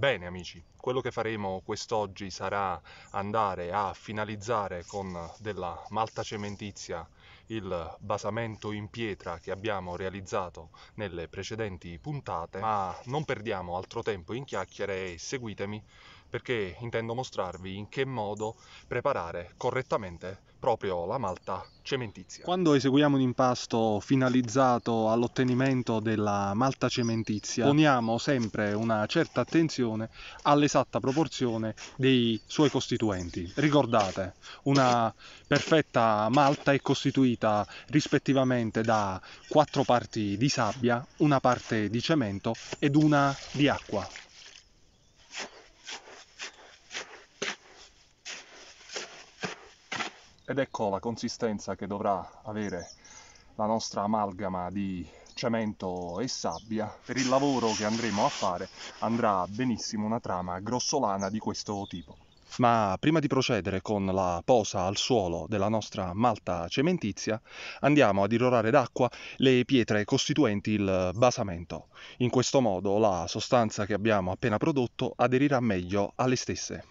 Bene amici, quello che faremo quest'oggi sarà andare a finalizzare con della malta cementizia il basamento in pietra che abbiamo realizzato nelle precedenti puntate, ma non perdiamo altro tempo in chiacchiere e seguitemi perché intendo mostrarvi in che modo preparare correttamente proprio la malta cementizia. Quando eseguiamo un impasto finalizzato all'ottenimento della malta cementizia, poniamo sempre una certa attenzione all'esatta proporzione dei suoi costituenti. Ricordate, una perfetta malta è costituita rispettivamente da quattro parti di sabbia, una parte di cemento ed una di acqua. ed ecco la consistenza che dovrà avere la nostra amalgama di cemento e sabbia. Per il lavoro che andremo a fare andrà benissimo una trama grossolana di questo tipo. Ma prima di procedere con la posa al suolo della nostra malta cementizia, andiamo ad irrorare d'acqua le pietre costituenti il basamento. In questo modo la sostanza che abbiamo appena prodotto aderirà meglio alle stesse.